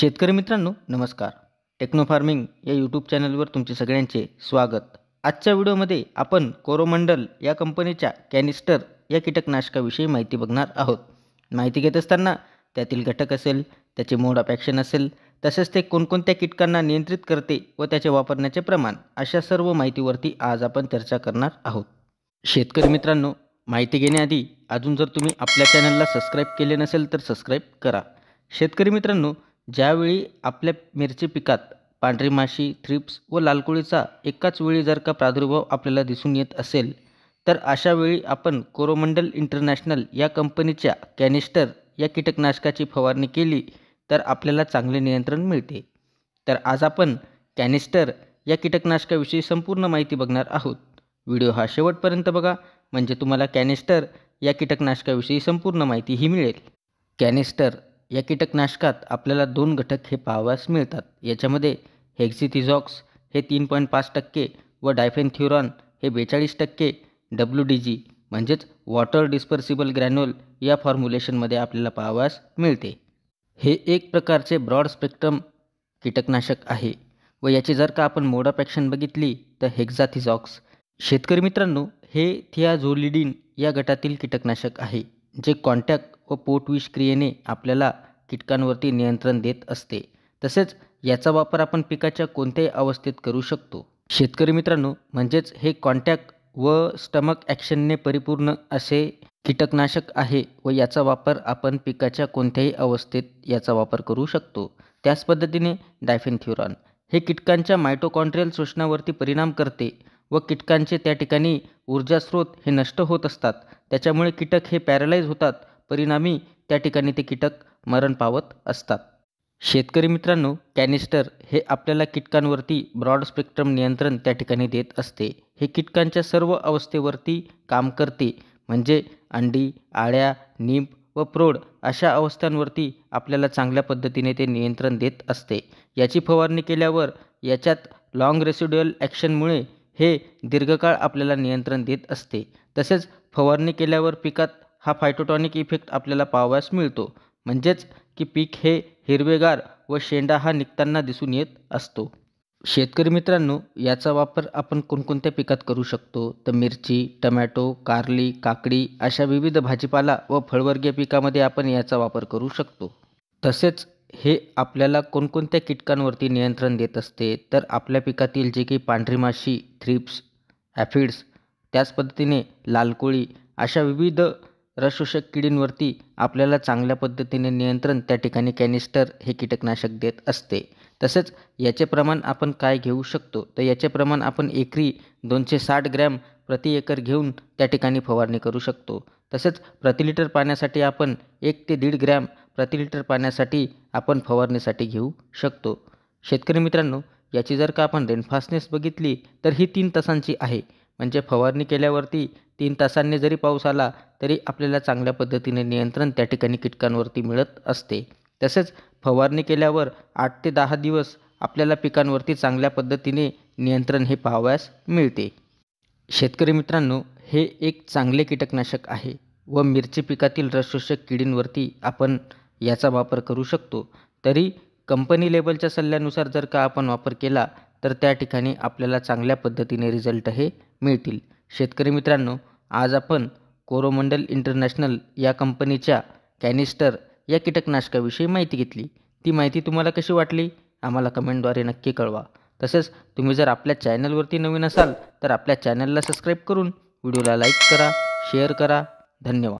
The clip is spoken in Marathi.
शेतकरी मित्रांनो नमस्कार टेक्नो फार्मिंग या यूट्यूब चॅनलवर तुमचे सगळ्यांचे स्वागत आजच्या व्हिडिओमध्ये आपण कोरोमंडल या कंपनीच्या कॅनिस्टर या कीटकनाशकाविषयी माहिती बघणार आहोत माहिती घेत असताना त्यातील घटक असेल त्याचे मोड ऑफ ॲक्शन असेल तसेच ते कोणकोणत्या कीटकांना नियंत्रित करते व त्याचे वापरण्याचे प्रमाण अशा सर्व माहितीवरती आज आपण चर्चा करणार आहोत शेतकरी मित्रांनो माहिती घेण्याआधी अजून जर तुम्ही आपल्या चॅनलला सबस्क्राईब केले नसेल तर सबस्क्राईब करा शेतकरी मित्रांनो ज्यावेळी आपल्या मिरची पिकात पांढरी माशी थ्रिप्स व लालकोळीचा एकाच वेळी जर का प्रादुर्भाव आपल्याला दिसून येत असेल तर अशावेळी आपण कोरोमंडल इंटरनॅशनल या कंपनीच्या कॅनिस्टर या कीटकनाशकाची फवारणी केली तर आपल्याला चांगले नियंत्रण मिळते तर आज आपण कॅनिस्टर या कीटकनाशकाविषयी संपूर्ण माहिती बघणार आहोत व्हिडिओ हा शेवटपर्यंत बघा म्हणजे तुम्हाला कॅनिस्टर या कीटकनाशकाविषयी संपूर्ण माहिती ही मिळेल कॅनिस्टर या कीटकनाशकात आपल्याला दोन घटक हे पाहावास मिळतात याच्यामध्ये हेक्झिथिझॉक्स हे तीन पॉईंट पाच टक्के व डायफेनथ्युरॉन हे बेचाळीस टक्के डब्ल्यू डी जी म्हणजेच वॉटर डिस्पर्सिबल ग्रॅन्युअल या फॉर्म्युलेशनमध्ये आपल्याला पाहावास मिळते हे एक प्रकारचे ब्रॉड स्पेक्ट्रम कीटकनाशक आहे व याची जर का आपण ॲक्शन बघितली तर हेक्झाथिझॉक्स शेतकरी मित्रांनो हे थियाझोलिडिन या गटातील कीटकनाशक आहे जे कॉन्टॅक्ट व पोटविष क्रियेने आपल्याला कीटकांवरती नियंत्रण देत असते तसेच याचा वापर आपण पिकाच्या कोणत्याही अवस्थेत करू शकतो शेतकरी मित्रांनो म्हणजेच हे कॉन्टॅक्ट व स्टमक ॲक्शनने परिपूर्ण असे कीटकनाशक आहे व याचा वापर आपण पिकाच्या कोणत्याही अवस्थेत याचा वापर करू शकतो त्याच पद्धतीने डायफिनथ्युरॉन हे कीटकांच्या मायटोकॉन्ट्रियल शोषणावरती परिणाम करते व कीटकांचे त्या ठिकाणी ऊर्जास्रोत हे नष्ट होत असतात त्याच्यामुळे कीटक हे पॅरलाइज होतात परिणामी त्या ठिकाणी ते कीटक मरण पावत असतात शेतकरी मित्रांनो कॅनिस्टर हे आपल्याला कीटकांवरती ब्रॉड स्पेक्ट्रम नियंत्रण त्या ठिकाणी देत असते हे कीटकांच्या सर्व अवस्थेवरती काम करते म्हणजे अंडी आळ्या निंब व प्रोड अशा अवस्थांवरती आपल्याला चांगल्या पद्धतीने ते नियंत्रण देत असते याची फवारणी केल्यावर याच्यात लाँग रेसिड्युअल ॲक्शनमुळे हे दीर्घकाळ आपल्याला नियंत्रण देत असते तसेच फवारणी केल्यावर पिकात हा फायटोटॉनिक इफेक्ट आपल्याला पाहावयास मिळतो म्हणजेच की पीक हे हिरवेगार व शेंडा हा निघताना दिसून येत असतो शेतकरी मित्रांनो याचा वापर आपण कोणकोणत्या पिकात करू शकतो तर मिरची टमॅटो कारली काकडी अशा विविध भाजीपाला व फळवर्गीय पिकामध्ये आपण याचा वापर करू शकतो तसेच हे आपल्याला कोणकोणत्या कीटकांवरती नियंत्रण देत असते तर आपल्या पिकातील जे काही पांढरी माशी थ्रिप्स ॲफिड्स त्याच पद्धतीने लालकोळी अशा विविध रसशोषक किडींवरती आपल्याला चांगल्या पद्धतीने नियंत्रण त्या ठिकाणी कॅनिस्टर हे कीटकनाशक देत असते तसेच याचे प्रमाण आपण काय घेऊ शकतो तर याचे प्रमाण आपण एकरी दोनशे साठ ग्रॅम प्रति एकर घेऊन त्या ठिकाणी फवारणी करू शकतो तसेच प्रति लिटर पाण्यासाठी आपण एक ते दीड ग्रॅम प्रति लिटर पाण्यासाठी आपण फवारणीसाठी घेऊ शकतो शेतकरी मित्रांनो याची जर का आपण रेनफास्टनेस बघितली तर ही तीन तासांची आहे म्हणजे फवारणी केल्यावरती तीन तासांनी जरी पाऊस आला तरी आपल्याला चांगल्या पद्धतीने नियंत्रण त्या ठिकाणी कीटकांवरती मिळत असते तसेच फवारणी केल्यावर आठ ते दहा दिवस आपल्याला पिकांवरती चांगल्या पद्धतीने नियंत्रण हे पाहावयास मिळते शेतकरी मित्रांनो हे एक चांगले कीटकनाशक आहे व मिरची पिकातील रसशोषक किडींवरती आपण याचा वापर करू शकतो तरी कंपनी लेबलच्या सल्ल्यानुसार जर का आपण वापर केला तर त्या ठिकाणी आपल्याला चांगल्या पद्धतीने रिझल्ट हे मिळतील शेतकरी मित्रांनो आज आपण कोरोमंडल इंटरनॅशनल या कंपनीच्या कॅनिस्टर या कीटकनाशकाविषयी माहिती घेतली ती माहिती तुम्हाला कशी वाटली आम्हाला कमेंटद्वारे नक्की कळवा तसेच तुम्ही जर आपल्या चॅनलवरती नवीन असाल तर आपल्या चॅनलला सबस्क्राईब करून व्हिडिओला लाईक करा शेअर करा धन्यवाद